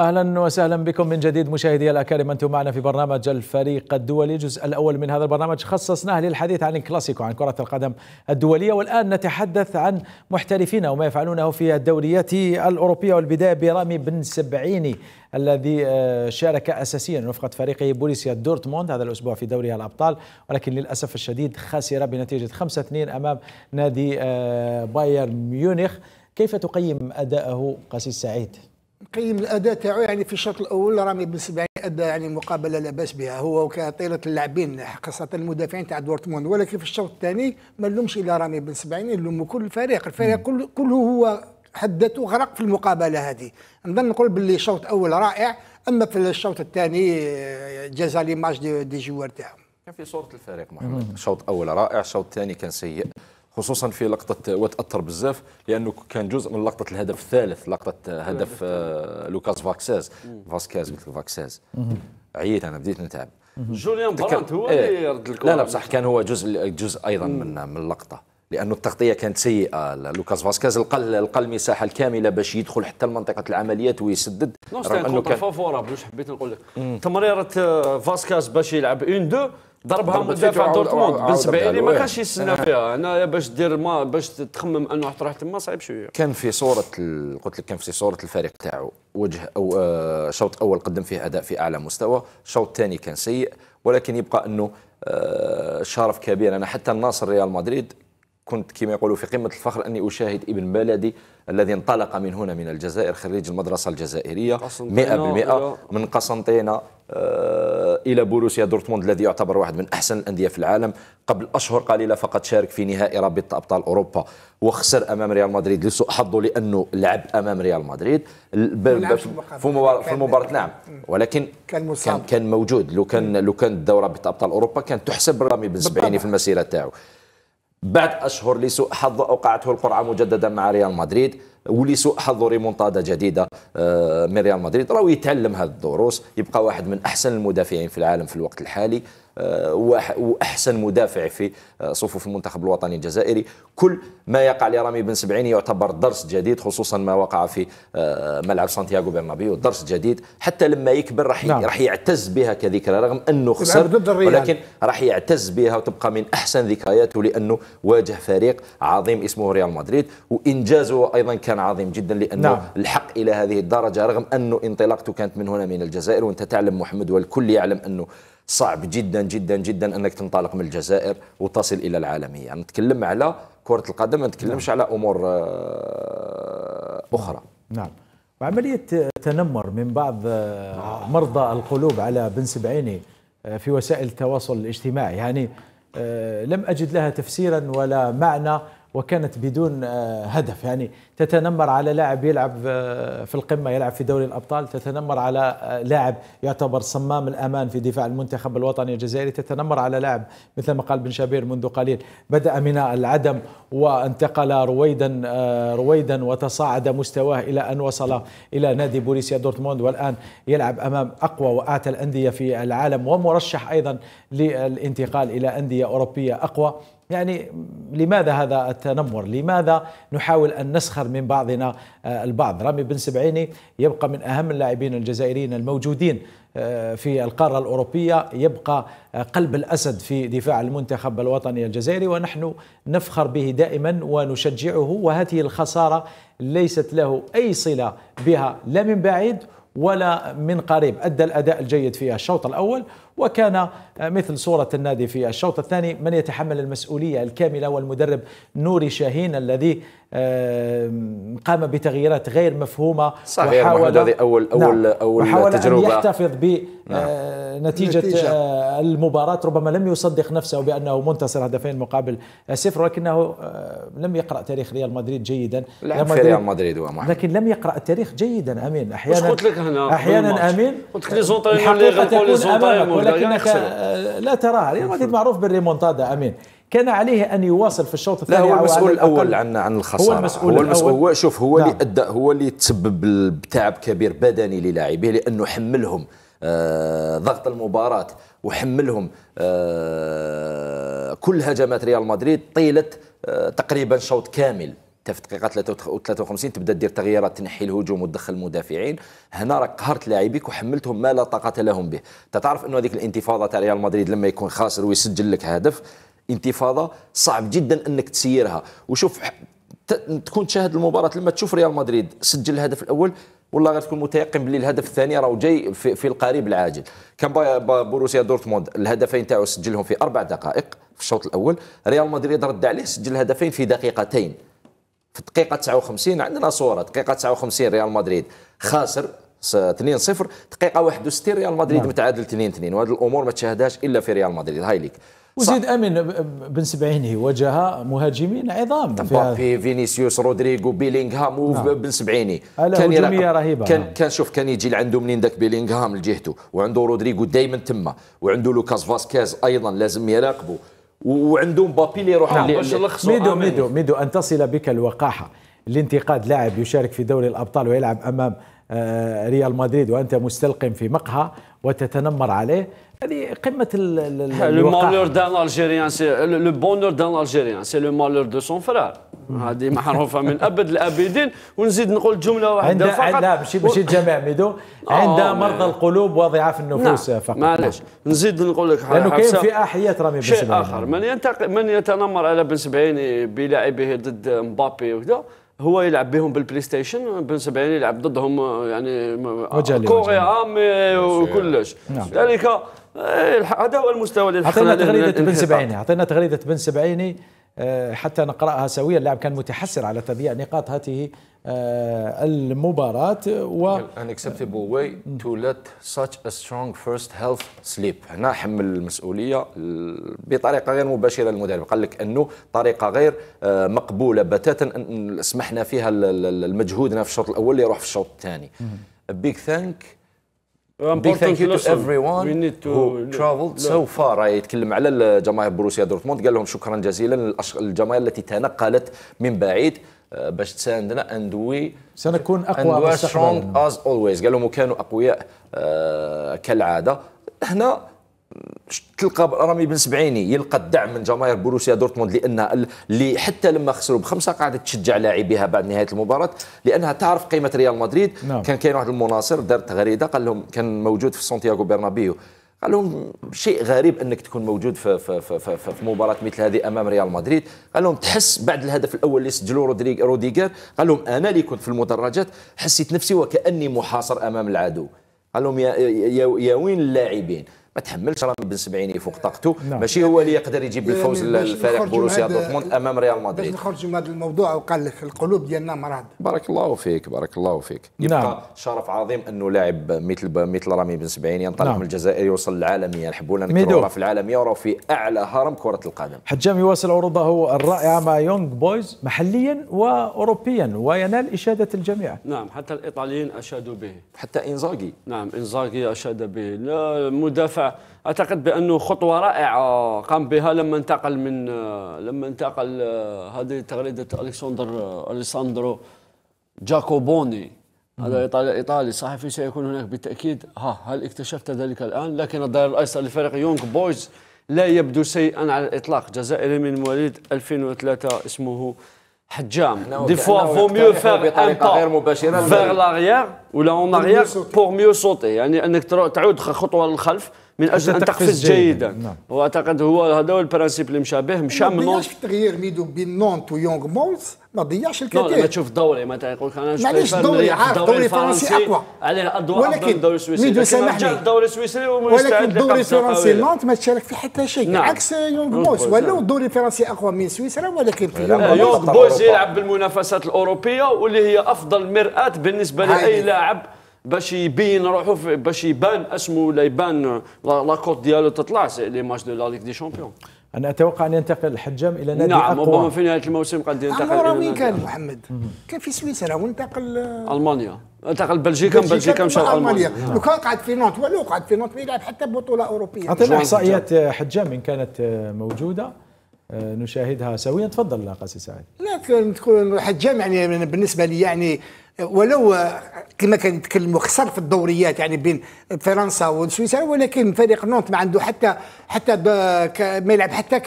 اهلا وسهلا بكم من جديد مشاهدي الاكارم انتم معنا في برنامج الفريق الدولي الجزء الاول من هذا البرنامج خصصناه للحديث عن الكلاسيكو عن كره القدم الدوليه والان نتحدث عن محترفين وما يفعلونه في الدوريات الاوروبيه والبدايه برامي بن سبعيني الذي آه، شارك اساسيا نفقه فريقه بوليسيا دورتموند هذا الاسبوع في دوري الابطال ولكن للاسف الشديد خسر بنتيجه 5-2 امام نادي آه، بايرن ميونخ كيف تقيم اداءه قاسي سعيد؟ قيم الاداء تاعو يعني في الشوط الاول رامي بن سبعين ادى يعني مقابله لا باس بها هو وكطيله اللاعبين خاصه المدافعين تاع دورتموند ولكن في الشوط الثاني ما نلومش الا رامي بن سبعين نلوم كل الفريق الفريق كله, كله هو حدته غرق في المقابله هذه نظن نقول باللي الشوط الاول رائع اما في الشوط الثاني آه، جازا ليماج دي, دي جوار تاعهم كان في صوره الفريق محمد الشوط الاول رائع الشوط الثاني كان سيء خصوصا في لقطه وتاثر بزاف لانه كان جزء من لقطه الهدف الثالث لقطه هدف آه، لوكاس فاكساز فاسكاز قلت فاكساز عييت انا بديت نتعب جوليان برانت هو إيه. اللي رد لا لا بصح كان هو جزء جزء ايضا من من اللقطه لانه التغطيه كانت سيئه لوكاس فاسكاز لقى لقى المساحه الكامله باش يدخل حتى لمنطقه العمليات ويسدد رغم انه كان فافورابل حبيت نقول لك تمريره آه، فاسكاز باش يلعب اون دو ضربها مدافع دورتموند بالنسبه لي ما كانش يستنى نعم. فيها انا باش دير ما باش تخمم انه تروح تما صعيب شويه كان في صوره قلت لك كان في صوره الفريق تاعو وجه او آه، شوط اول قدم فيه اداء في اعلى مستوى شوط ثاني كان سيء ولكن يبقى انه آه، شرف كبير انا حتى الناصر ريال مدريد كنت كما يقولوا في قمة الفخر أني أشاهد ابن بلدي الذي انطلق من هنا من الجزائر خريج المدرسة الجزائرية 100% من قسنطينة آه، إلى بوروسيا دورتموند الذي يعتبر واحد من أحسن الأندية في العالم قبل أشهر قليلة فقط شارك في نهائي رابطة أبطال أوروبا وخسر أمام ريال مدريد لسوء حظه لأنه لعب أمام ريال مدريد في المباراة في نعم ولكن كان كان, كان موجود لو كان لو كان الدورة رابطة أبطال أوروبا كانت تحسب رامي بن في المسيرة تاعو بعد أشهر لسوء حظ أوقعته القرعة مجددا مع ريال مدريد ولسوء حظ ريمونتادا جديده آه، من ريال مدريد راه يتعلم هذه الدروس يبقى واحد من احسن المدافعين في العالم في الوقت الحالي آه، واحسن مدافع في آه، صفوف المنتخب الوطني الجزائري كل ما يقع لرامي بن سبعين يعتبر درس جديد خصوصا ما وقع في آه، ملعب سانتياغو برنابيو درس جديد حتى لما يكبر راح نعم. راح يعتز بها كذكرى رغم انه خسر ولكن راح يعتز بها وتبقى من احسن ذكرياته لانه واجه فريق عظيم اسمه ريال مدريد وانجازه ايضا كان عظيم جدا لانه نعم. الحق الى هذه الدرجه رغم انه انطلاقته كانت من هنا من الجزائر وانت تعلم محمد والكل يعلم انه صعب جدا جدا جدا انك تنطلق من الجزائر وتصل الى العالميه نتكلم على كره القدم ما نتكلمش نعم. على امور آه، اخرى نعم وعمليه تنمر من بعض آه، مرضى القلوب على بن سبعيني آه، في وسائل التواصل الاجتماعي يعني لم اجد لها تفسيرا ولا معنى وكانت بدون آه، هدف يعني تتنمر على لاعب يلعب آه، في القمة يلعب في دوري الأبطال تتنمر على آه، لاعب يعتبر صمام الأمان في دفاع المنتخب الوطني الجزائري تتنمر على لاعب مثل ما قال بن شابير منذ قليل بدأ من العدم وانتقل رويدا رويدا وتصاعد مستواه إلى أن وصل إلى نادي بوريسيا دورتموند والآن يلعب أمام أقوى وأعتى الأندية في العالم ومرشح أيضا للانتقال إلى أندية أوروبية أقوى يعني لماذا هذا التنمر لماذا نحاول أن نسخر من بعضنا آه، البعض رامي بن سبعيني يبقى من أهم اللاعبين الجزائريين الموجودين آه، في القارة الأوروبية يبقى آه، قلب الأسد في دفاع المنتخب الوطني الجزائري ونحن نفخر به دائما ونشجعه وهذه الخسارة ليست له أي صلة بها لا من بعيد ولا من قريب أدى الأداء الجيد في الشوط الأول وكان آه، مثل صورة النادي في الشوط الثاني من يتحمل المسؤولية الكاملة والمدرب نوري شاهين الذي قام بتغييرات غير مفهومة صحيح وحاول هذه أول أول نعم أول وحاول تجربة أن يحتفظ بنتيجة نعم. آه، نتيجة. آه، المباراة ربما لم يصدق نفسه بأنه منتصر هدفين مقابل صفر ولكنه لم يقرأ تاريخ ريال مدريد جيدا لعب في ريال مدريد لكن لم يقرأ التاريخ جيدا أمين أحيانا قلت لك هنا أحيانا أمين قلت لك لي زونطيرون اللي لي لكنك آه، لا تراها ريال مدريد معروف بالريمونتادا امين كان عليه ان يواصل في الشوط الثاني لا هو المسؤول الاول عن عن الخساره هو المسؤول هو, المسؤول هو شوف هو اللي نعم. ادى هو اللي تسبب بتعب كبير بدني للاعبيه لانه حملهم آه ضغط المباراة وحملهم آه كل هجمات ريال مدريد طيلة آه تقريبا شوط كامل في الدقيقه 53 تبدا دير تغييرات تنحي الهجوم وتدخل المدافعين هنا راك قهرت لاعبيك وحملتهم ما لا طاقه لهم به تعرف انه هذيك الانتفاضه تاع ريال مدريد لما يكون خاسر ويسجل لك هدف انتفاضه صعب جدا انك تسيرها وشوف تكون تشاهد المباراه لما تشوف ريال مدريد سجل الهدف الاول والله غير تكون متيقن باللي الهدف الثاني راه جاي في, في القريب العاجل كان بوروسيا دورتموند الهدفين تاعو سجلهم في اربع دقائق في الشوط الاول ريال مدريد رد عليه سجل هدفين في دقيقتين في الدقيقه 59 عندنا صوره دقيقه 59 ريال مدريد خاسر 2-0 دقيقه 61 ريال مدريد نعم. متعادل 2-2 وهذه الامور ما تشاهدهاش الا في ريال مدريد هاي ليك وزيد امين بن سبعيني واجه مهاجمين عظام في فينيسيوس رودريغو بيلينغهام وبن نعم. سبعيني كان هجوميه رهيبه كان نعم. كان شوف كان يجي لعنده منين ذاك بيلينغهام لجهته وعنده رودريغو دائما تما وعنده لوكاس فاسكيز ايضا لازم يراقبه وعندهم بابي اللي يروحوا نعم. ميدو ميدو ميدو ان تصل بك الوقاحه لانتقاد لاعب يشارك في دوري الابطال ويلعب امام آه، ريال مدريد وانت مستلق في مقهى وتتنمر عليه هذه قمه ال لو مالور دان الجيريان لو بونور دان الجيريان سي لو مالور دو سون فرار هذه معروفه من ابد الابدين ونزيد نقول جمله واحده عند فقط لا ماشي ماشي جميع ميدو عند آه، مرضى القلوب وضعاف النفوس نعم. فقط معلش نعم. نزيد نقول لك لانه كاين في احيه رامي بن شيء اخر من ينتق من يتنمر على بن سبعيني بلاعبه ضد مبابي وكذا هو يلعب بهم بالبلاي ستيشن بن سبعين يلعب ضدهم يعني كوريا عامي آه، وكلش نعم. ذلك آه، هذا هو المستوى اللي عطينا تغريده بن سبعيني عطينا تغريده بن سبعيني آه، حتى نقراها سويا اللاعب كان متحسر على تضييع نقاط هذه آه، المباراة و unacceptable way to let such a strong first health sleep هنا حمل المسؤولية بطريقة غير مباشرة للمدرب قال لك أنه طريقة غير آه، مقبولة بتاتا أن سمحنا فيها المجهودنا في الشوط الأول يروح في الشوط الثاني big thank بيج ثانك يو تو ايفري ون هو ترافلد سو فار يتكلم على جماهير بروسيا دورتموند قال لهم شكرا جزيلا للجماهير التي تنقلت من بعيد آه، باش تساندنا اندوي سنكون اقوى سترونغ از اولويز قال لهم كانوا اقوياء آه، كالعاده هنا تلقى رامي بن سبعيني يلقى الدعم من جماهير بروسيا دورتموند لان اللي حتى لما خسروا بخمسه قعدت تشجع لاعبيها بعد نهايه المباراه لانها تعرف قيمه ريال مدريد نعم. كان كاين واحد المناصر دار تغريده قال لهم كان موجود في سانتياغو برنابيو قال لهم شيء غريب انك تكون موجود في في في, في, في مباراه مثل هذه امام ريال مدريد قال لهم تحس بعد الهدف الاول اللي سجلوه رودريغ روديغر قال لهم انا اللي كنت في المدرجات حسيت نفسي وكاني محاصر امام العدو قال لهم يا, يا, يا وين اللاعبين ما تحملش رامي بن سبعيني فوق طاقته نعم. ماشي هو اللي يقدر يجيب الفوز للفريق بروسيا دورتموند امام ريال مدريد باش نخرجوا من هذا الموضوع وقال لك القلوب ديالنا مرض بارك الله فيك بارك الله فيك يبقى نعم. شرف عظيم انه لاعب مثل مثل رامي بن سبعيني ينطلق نعم. من الجزائر يوصل للعالميه نحبوا نذكروا في العالميه وراه في اعلى هرم كره القدم حجام يواصل عروضه الرائعه مع يونغ بويز محليا واوروبيا وينال اشاده الجميع نعم حتى الايطاليين اشادوا به حتى انزاجي نعم انزاجي اشاد به المدافع مدافع فاعتقد بانه خطوه رائعه قام بها لما انتقل من لما انتقل آه، هذه تغريده الكسندر آه، اليساندرو جاكوبوني هذا ايطالي ايطالي صحفي سيكون هناك بالتاكيد ها هل اكتشفت ذلك الان لكن الظهير الايسر لفريق يونغ بويز لا يبدو سيئا على الاطلاق جزائري من مواليد 2003 اسمه حجام دي فوا فو ميو فيغ غير مباشره فيغ لاغيير ولا اون اغيير بور ميو سوتي يعني انك تعود خطوه للخلف من اجل ان تقفز جيدا نعم. واعتقد هو هذا هو البرانسيب اللي مشى به مشى من نونت ما التغيير ميدو بين نونت ويونغ مونت ما ضيعش الكثير لا ما تشوف دوري مثلا يقول لك انا معليش الدوري عارف الدوري الفرنسي اقوى عليه اضواء ولكن الدوري السويسري ميدو سامحني الدوري السويسري ولكن الدوري الفرنسي نونت ما تشارك في حتى شيء نعم. عكس يونغ نعم. مونت ولو الدوري الفرنسي اقوى من سويسرا ولكن في يونغ بوز يلعب بالمنافسات الاوروبيه واللي هي افضل مراه بالنسبه لاي لاعب باش يبين روحو باش يبان اسمه ولا يبان لاكوت ديالو تطلع سي لي ماتش دو لا ليغ دي شامبيون انا اتوقع ان ينتقل الحجام الى نادي نعم اقوى ربما في نهايه الموسم قد ينتقل الى وين كان محمد كان في سويسرا وانتقل آه، المانيا انتقل بلجيكا بلجيكا مشى المانيا لو كان قعد في نونت ولو قعد في نونت ما يلعب حتى بطوله اوروبيه اعطينا احصائيات حجام ان كانت آه، موجوده آه، نشاهدها سويا تفضل قاسي سعيد لا تكون حجام يعني بالنسبه لي يعني ولو كما كان يتكلموا خسر في الدوريات يعني بين فرنسا وسويسرا ولكن فريق نونت ما عنده حتى حتى ما يلعب حتى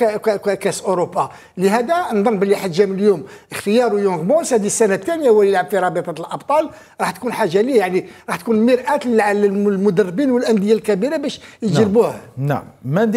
كاس اوروبا لهذا نظن باللي حجام اليوم اختيار يونغ بونس هذه السنه الثانيه هو يلعب في رابطه الابطال راح تكون حاجه ليه يعني راح تكون مراه للمدربين والانديه الكبيره باش نعم. يجربوه نعم, نعم.